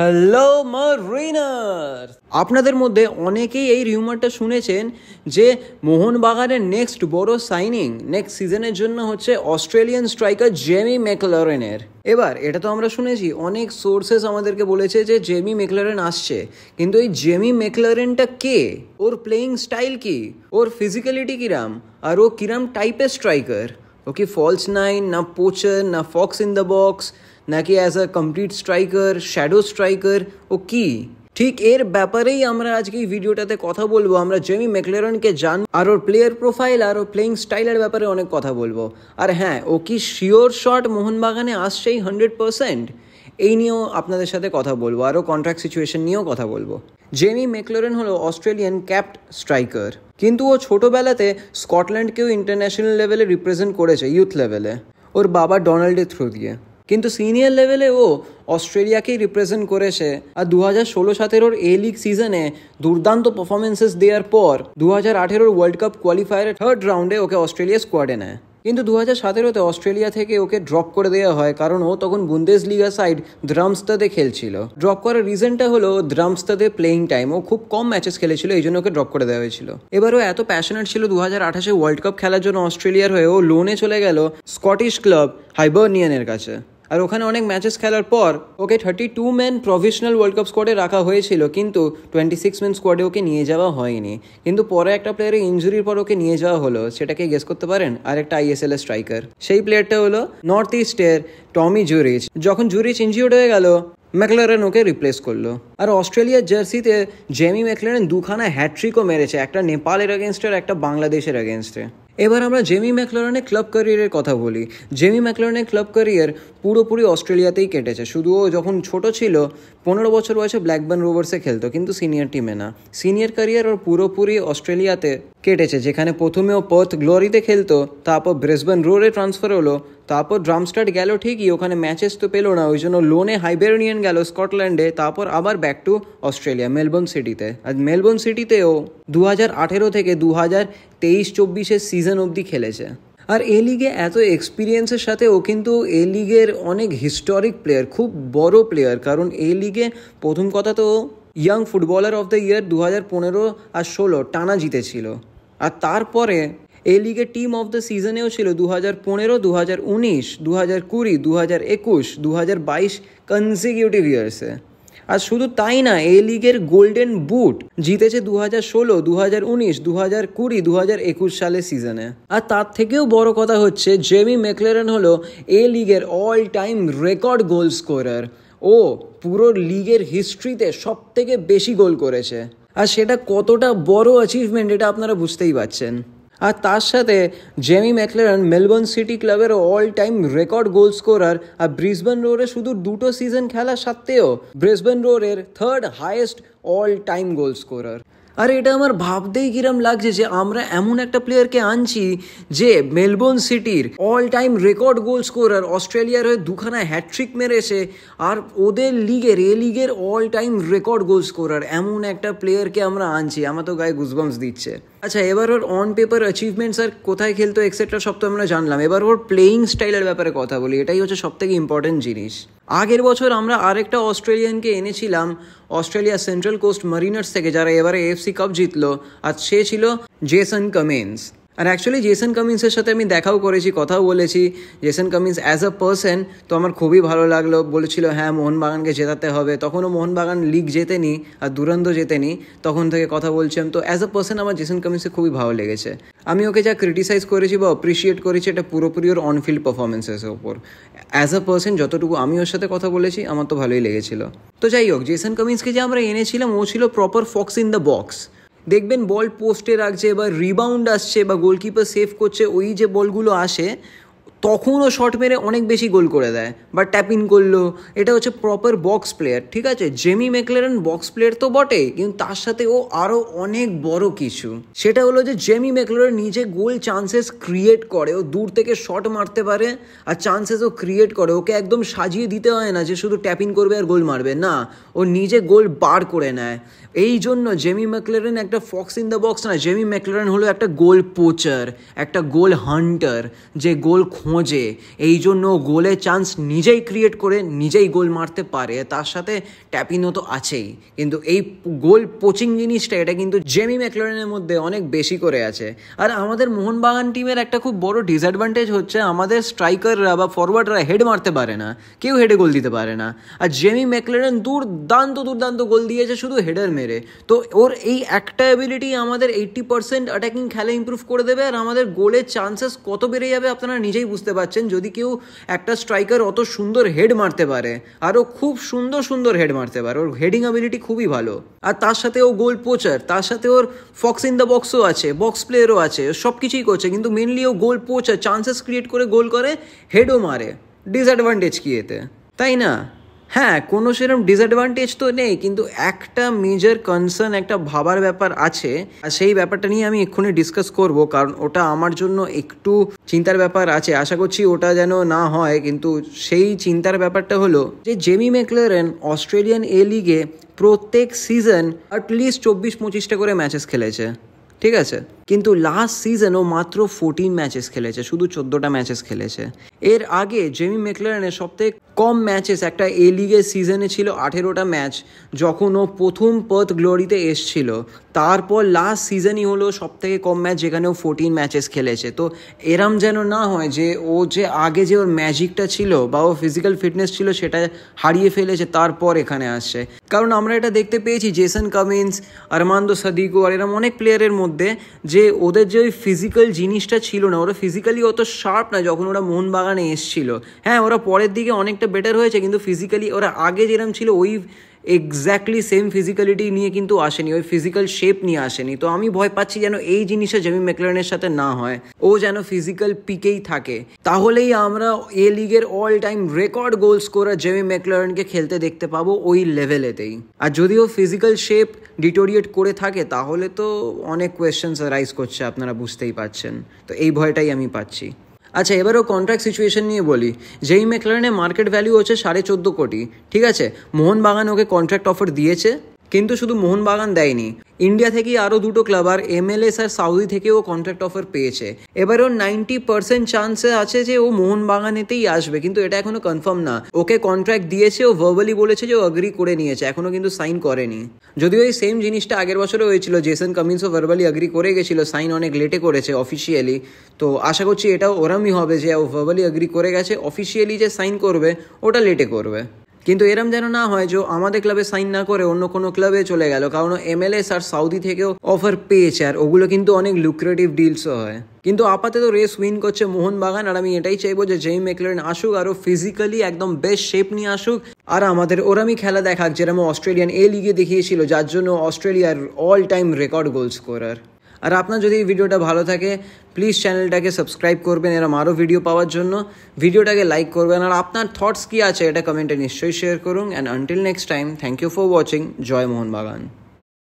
hello মার আপনাদের মধ্যে অনেকেই এই রিউমারটা শুনেছেন যে মোহনবাগানের নেক্সট বড় সাইনিং নেক্সট সিজনের জন্য হচ্ছে অস্ট্রেলিয়ান স্ট্রাইকার জেমি ম্যাকলারেনের এবার এটা তো আমরা শুনেছি অনেক সোর্সেস আমাদেরকে বলেছে যে জেমি মেকলারেন আসছে কিন্তু এই জেমি মেকলারেনটা কে ওর প্লেয়িং স্টাইল কি ওর ফিজিক্যালিটি কিরাম আর ও কিরাম টাইপের স্ট্রাইকার ও কি ফলস নাইন না পোচার না ফক্স ইন দ্য বক্স নাকি as a complete striker shadow striker ও কি ঠিক এর ব্যাপারেই আমরা আজকে এই ভিডিওটাতে কথা বলবো আমরা জেমি মেকলেরনকে জান আর ওর প্লেয়ার প্রোফাইল আর ওর প্লেয়িং স্টাইলের ব্যাপারে অনেক কথা বলবো আর হ্যাঁ ও কি শিওর শট মোহনবাগানে আসছেই হান্ড্রেড পারসেন্ট এই নিয়েও আপনাদের সাথে কথা বলবো আরও কন্ট্রাক্ট সিচুয়েশন নিয়েও কথা বলবো জেমি মেকলোরেন হলো অস্ট্রেলিয়ান ক্যাপ্ট স্ট্রাইকার কিন্তু ও ছোটোবেলাতে স্কটল্যান্ডকেও ইন্টারন্যাশনাল লেভেলে রিপ্রেজেন্ট করেছে ইউথ লেভেলে ওর বাবা ডোনাল্ডের থ্রু দিয়ে কিন্তু সিনিয়র লেভেলে ও অস্ট্রেলিয়াকেই রিপ্রেজেন্ট করেছে আর দু হাজার ষোলো সতেরোর এ লিগ সিজনে দুর্দান্ত পারফরমেন্সেস দেওয়ার পর দু হাজার আঠেরোর ওয়ার্ল্ড কাপ কোয়ালিফায়ারের থার্ড রাউন্ডে ওকে অস্ট্রেলিয়া স্কোয়াডে নেয় কিন্তু দু হাজার সতেরোতে অস্ট্রেলিয়া থেকে ওকে ড্রপ করে দেওয়া হয় কারণ ও তখন বুন্দেজ লিগা সাইড দ্রামস্তাদে খেলছিল ড্রপ করার রিজনটা হলো দ্রামস্তাতে প্লেইং টাইম ও খুব কম ম্যাচেস খেলেছিল এই জন্য ওকে ড্রপ করে দেওয়া হয়েছিল এবার ও এত প্যাশনেট ছিল দু হাজার আঠাশে ওয়ার্ল্ড কাপ খেলার জন্য অস্ট্রেলিয়ার হয়ে ও লোনে চলে গেল স্কটিশ ক্লাব হাইবার্নিয়ানের কাছে আর ওখানে অনেক ম্যাচেস খেলার পর ওকে thirty two man professional world cup স্কোয়াডে রাখা হয়েছিল কিন্তু টোয়েন্টি সিক্স ম্যান স্কোয়াডে ওকে নিয়ে যাওয়া হয়নি কিন্তু পরে একটা প্লেয়ারের ইঞ্জুরির পর ওকে নিয়ে যাওয়া হলো সেটাকে গেস করতে পারেন আর একটা আইএসএল এর স্ট্রাইকার সেই প্লেয়ারটা হলো নর্থ ইস্টের টমি জুরিচ যখন জুরিচ ইঞ্জিওর্ড হয়ে গেল ম্যাকলারেন ওকে রিপ্লেস করলো আর অস্ট্রেলিয়ার জার্সিতে জেমি ম্যাকলারেন দুখানা হ্যাট্রিকও মেরেছে একটা নেপালের এগেনস্টের আর একটা বাংলাদেশের এগেনস্টে এবার আমরা জেমি ম্যাকলরনের ক্লাব ক্যারিয়ারের কথা বলি জেমি ম্যাকলরনের ক্লাব ক্যারিয়ার পুরোপুরি অস্ট্রেলিয়াতেই কেটেছে শুধু ও যখন ছোট ছিল পনেরো বছর বয়সে ব্ল্যাকবার্ন রোভার্সে খেলতো কিন্তু সিনিয়র টিমে না সিনিয়র ক্যারিয়ার ওর পুরোপুরি অস্ট্রেলিয়াতে কেটেছে যেখানে প্রথমে ও পথ গ্লোরিতে খেলতো তারপর ব্রেসবার্ন রোডে ট্রান্সফার হলো তারপর ড্রামস্টার্ট গেল ঠিকই ওখানে ম্যাচেস তো পেলো না ওই জন্য লোনে হাইবেরনিয়ান গেল স্কটল্যান্ডে তারপর আবার ব্যাক টু অস্ট্রেলিয়া মেলবোর্ন সিটিতে আর মেলবোর্ন সিটিতেও দু হাজার আঠেরো থেকে দু হাজার তেইশ চব্বিশের সিজন অবধি খেলেছে আর এ লিগে এত এক্সপিরিয়েন্সের সাথে ও কিন্তু এ লিগের অনেক হিস্টোরিক প্লেয়ার খুব বড় প্লেয়ার কারণ এ লিগে প্রথম কথা তো young footballer of the year দু হাজার পনেরো আর ষোলো টানা জিতেছিল আর তারপরে এই লিগে টিম অফ দ্য সিজনেও ছিল দু হাজার পনেরো দু হাজার উনিশ দু হাজার কুড়ি দু হাজার একুশ দু হাজার বাইশ কনজিকিউটিভ ইয়ার্সে আর শুধু তাই না এই লিগের গোল্ডেন বুট জিতেছে দু হাজার ষোলো দু হাজার উনিশ দু হাজার কুড়ি দু হাজার একুশ সালের সিজনে আর তার থেকেও বড় কথা হচ্ছে জেমি মেকলেরন হলো এ লিগের all time record goal scorer ও পুরো লিগের হিস্ট্রিতে সব থেকে বেশি গোল করেছে আর সেটা কতটা বড় অ্যাচিভমেন্ট এটা আপনারা বুঝতেই পারছেন আর তার সাথে জেমি ম্যাকলারন মেলবোর্ন সিটি ক্লাবের all time record goal scorer আর ব্রিসবেন রোডে শুধু দুটো সিজন খেলা সত্ত্বেও ব্রিসবেন রোডের third highest all time goal scorer আর এটা আমার ভাবতেই কিরম লাগছে যে আমরা এমন একটা প্লেয়ারকে আনছি যে মেলবোর্ন সিটির all time record goal scorer অস্ট্রেলিয়ার হয়ে দুখানা হ্যাট্রিক মেরেছে আর ওদের লিগের এ লিগের all time record goal scorer এমন একটা প্লেয়ারকে আমরা আনছি আমার তো গায়ে গুজবামস দিচ্ছে আচ্ছা এবার ওর অন পেপার অ্যাচিভমেন্টস আর কোথায় খেলতো এক্সেট্রা সব তো আমরা জানলাম এবার ওর প্লেয়িং স্টাইলের ব্যাপারে কথা বলি এটাই হচ্ছে সবথেকে ইম্পর্টেন্ট জিনিস আগের বছর আমরা আরেকটা অস্ট্রেলিয়ানকে এনেছিলাম অস্ট্রেলিয়া সেন্ট্রাল কোস্ট মারিনার্স থেকে যারা এবারে এফসি কাপ জিতলো আর সে ছিল জেসন কমেন্স আর অ্যাকচুয়ালি জেসন কামিন্সের সাথে আমি দেখাও করেছি কথাও বলেছি Jason Cummings as a person তো আমার খুবই ভালো লাগলো বলেছিল হ্যাঁ মোহনবাগানকে জেতাতে হবে তখনও মোহনবাগান লিগ জেতেনি আর দুরন্ত জেতেনি তখন থেকে কথা বলছিলাম তো অ্যাজ আ পার্সন আমার জেসন কামিন্সে খুবই ভালো লেগেছে আমি ওকে যা ক্রিটিসাইজ করেছি বা অ্যাপ্রিসিয়েট করেছি এটা পুরোপুরি ওর অনফিল্ড পারফরমেন্সের ওপর অ্যাজ আ পার্সন যতটুকু আমি ওর সাথে কথা বলেছি আমার তো ভালোই লেগেছিল তো যাই হোক জেসন কামিন্সকে যে আমরা এনেছিলাম ও ছিল proper fox in the box দেখবেন বল পোস্টে রাখছে বা রিবাউন্ড আসছে বা গোলকিপার সেভ করছে ওই যে বলগুলো আসে তখনও শট মেরে অনেক বেশি গোল করে দেয় বা ট্যাপিং করলো এটা হচ্ছে প্রপার বক্স প্লেয়ার ঠিক আছে জেমি ম্যাকলেরন বক্স প্লেয়ার তো বটেই কিন্তু তার সাথে ও আরও অনেক বড় কিছু সেটা হলো যে জেমি ম্যাকলেরন নিজে গোল চান্সেস ক্রিয়েট করে ও দূর থেকে শট মারতে পারে আর চান্সেস ও ক্রিয়েট করে ওকে একদম সাজিয়ে দিতে হয় না যে শুধু ট্যাপিং করবে আর গোল মারবে না ও নিজে গোল বার করে নেয় এই জন্য জেমি ম্যাকলেরন একটা ফক্স ইন দ্য বক্স না জেমি ম্যাকলেরন হলো একটা গোল পোচার একটা গোল হান্টার যে গোল খোঁজে এই জন্য গোলে চান্স নিজেই ক্রিয়েট করে নিজেই গোল মারতে পারে তার সাথে ট্যাপিনো তো আছেই কিন্তু এই গোল কোচিং জিনিসটা এটা কিন্তু জেমি ম্যাকলোরেনের মধ্যে অনেক বেশি করে আছে আর আমাদের মোহনবাগান টিমের একটা খুব বড় ডিসঅ্যাডভান্টেজ হচ্ছে আমাদের স্ট্রাইকাররা বা ফরওয়ার্ডরা হেড মারতে পারে না কেউ হেডে গোল দিতে পারে না আর জেমি ম্যাকলোরেন দুর্দান্ত দুর্দান্ত গোল দিয়েছে শুধু হেডার মেরে তো ওর এই একটা অ্যাবিলিটি আমাদের এইট্টি পার্সেন্ট অ্যাটাকিং খেলা ইম্প্রুভ করে দেবে আর আমাদের গোলের চান্সেস কত বেড়ে যাবে আপনারা নিজেই বুঝতে পারছেন যদি কেউ একটা স্ট্রাইকার অত সুন্দর হেড মারতে পারে আরও খুব সুন্দর সুন্দর হেড মারতে পারে ওর হেডিং অ্যাবিলিটি খুবই ভালো আর তার সাথে ও গোল পোচার তার সাথে ওর ফক্স ইন দ্য বক্সও আছে বক্স প্লেয়ারও আছে সব কিছুই করছে কিন্তু মেনলি ও গোল পোচার চান্সেস ক্রিয়েট করে গোল করে হেডও মারে ডিসঅ্যাডভান্টেজ কি এতে তাই না হ্যাঁ কোনো সেরকম ডিসঅ্যাডভান্টেজ তো নেই কিন্তু একটা মেজর কনসার্ন একটা ভাবার ব্যাপার আছে আর সেই ব্যাপারটা নিয়ে আমি এক্ষুনি ডিসকাস করব কারণ ওটা আমার জন্য একটু চিন্তার ব্যাপার আছে আশা করছি ওটা যেন না হয় কিন্তু সেই চিন্তার ব্যাপারটা হলো যে জেমি ম্যাকলারেন অস্ট্রেলিয়ান এ লিগে প্রত্যেক সিজন অ্যাটলিস্ট চব্বিশ পঁচিশটা করে ম্যাচেস খেলেছে ঠিক আছে কিন্তু লাস্ট সিজনও মাত্র ফোরটিন ম্যাচেস খেলেছে শুধু চোদ্দোটা ম্যাচেস খেলেছে এর আগে জেমি মেকলারেনের সবথেকে কম ম্যাচেস একটা এ লিগের সিজনে ছিল আঠেরোটা ম্যাচ যখন ও প্রথম পথ গ্লোরিতে এসছিল তারপর লাস্ট সিজনই হলো সবথেকে কম ম্যাচ যেখানে ও ফোরটিন ম্যাচেস খেলেছে তো এরম যেন না হয় যে ও যে আগে যে ওর ম্যাজিকটা ছিল বা ও ফিজিক্যাল ফিটনেস ছিল সেটা হারিয়ে ফেলেছে তারপর এখানে আসছে কারণ আমরা এটা দেখতে পেয়েছি জেসন কামিন্স আরমান্দো সাদিকো আর এরম অনেক প্লেয়ারের মধ্যে যে যে ওদের যে ওই ফিজিক্যাল জিনিসটা ছিল না ওরা ফিজিক্যালি অত শার্প না যখন ওরা মোহনবাগানে এসছিল হ্যাঁ ওরা পরের দিকে অনেকটা বেটার হয়েছে কিন্তু ফিজিক্যালি ওরা আগে যেরকম ছিল ওই এক্স্যাক্টলি সেম ফিজিক্যালিটি নিয়ে কিন্তু আসেনি ওই ফিজিক্যাল শেপ নিয়ে আসেনি তো আমি ভয় পাচ্ছি যেন এই জিনিসটা জেমি ম্যাকলারেনের সাথে না হয় ও যেন ফিজিক্যাল পিকেই থাকে তাহলেই আমরা এ লিগের all time record goal scorer Jamie মেকলারনকে খেলতে দেখতে পাবো ওই লেভেলেতেই আর যদিও ফিজিক্যাল শেপ ডিটোরিয়েট করে থাকে তাহলে তো অনেক কোয়েশ্চেন্স রাইজ করছে আপনারা বুঝতেই পারছেন তো এই ভয়টাই আমি পাচ্ছি আচ্ছা এবারও কন্ট্রাক্ট সিচুয়েশন নিয়ে বলি যেই ম্যাকলারেনের মার্কেট ভ্যালু হচ্ছে সাড়ে চোদ্দো কোটি ঠিক আছে মোহনবাগান ওকে কন্ট্রাক্ট অফার দিয়েছে কিন্তু শুধু মোহনবাগান দেয়নি ইন্ডিয়া থেকে আরও দুটো ক্লাব আর এমএলএস আর সাউদি থেকেও কন্ট্রাক্ট অফার পেয়েছে এবার ওর নাইনটি পার্সেন্ট চান্সে আছে যে ও মোহনবাগানেতেই আসবে কিন্তু এটা এখনো কনফার্ম না ওকে কন্ট্রাক্ট দিয়েছে ও ভার্বালি বলেছে যে ও অ্যাগ্রি করে নিয়েছে এখনো কিন্তু সাইন করেনি যদিও এই সেম জিনিসটা আগের বছরে হয়েছিল জেসন কামিন্সও ভার্বালি অ্যাগ্রি করে গেছিল সাইন অনেক লেটে করেছে অফিসিয়ালি তো আশা করছি এটাও ওরমই হবে যে ও ভার্বালি অ্যাগ্রি করে গেছে অফিসিয়ালি যে সাইন করবে ওটা লেটে করবে কিন্তু এরম যেন না হয় যে আমাদের ক্লাবে সাইন না করে অন্য কোনো ক্লাবে চলে গেল কারণ এমএলএস আর সাউদি থেকেও অফার পেয়েছে আর ওগুলো কিন্তু অনেক লুক্রেটিভ ডিলসও হয় কিন্তু আপাতত রেস উইন করছে মোহনবাগান আর আমি এটাই চাইবো যে জেই মেকলেন আসুক আরও ফিজিক্যালি একদম বেস্ট শেপ নিয়ে আসুক আর আমাদের ওরামি খেলা দেখাক যেরকম অস্ট্রেলিয়ান এ লিগে দেখিয়েছিল যার জন্য অস্ট্রেলিয়ার all time record goal scorer আর আপনার যদি এই ভিডিওটা ভালো থাকে প্লিজ চ্যানেলটাকে সাবস্ক্রাইব করবেন এরম আরও ভিডিও পাওয়ার জন্য ভিডিওটাকে লাইক করবেন আর আপনার থটস কী আছে এটা কমেন্টে নিশ্চয়ই শেয়ার করুন and until next time thank you for watching জয় মোহন বাগান